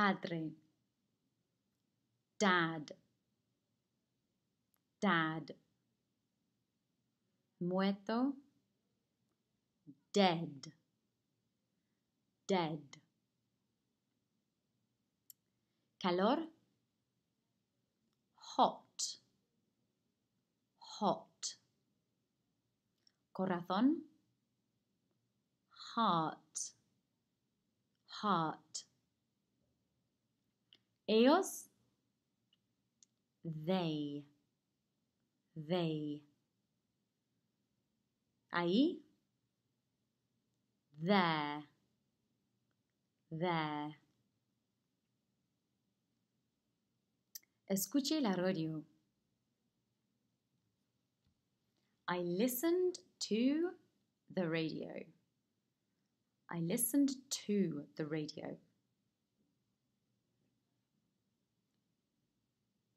Padre. Dad. Dad. Muerto. Dead. Dead. Calor. Hot. Hot. Corazón. Heart. Heart Ellos, they, they. Ahí, there, there. Escuche la radio. I listened to the radio. I listened to the radio.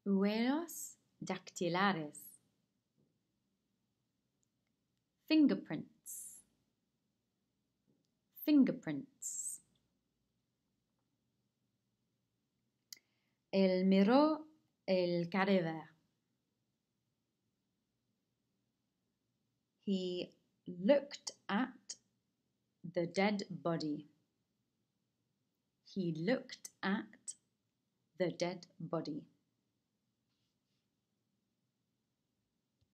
Huellos dactilares. Fingerprints. Fingerprints. El miró el cadáver. He looked at the dead body. He looked at the dead body.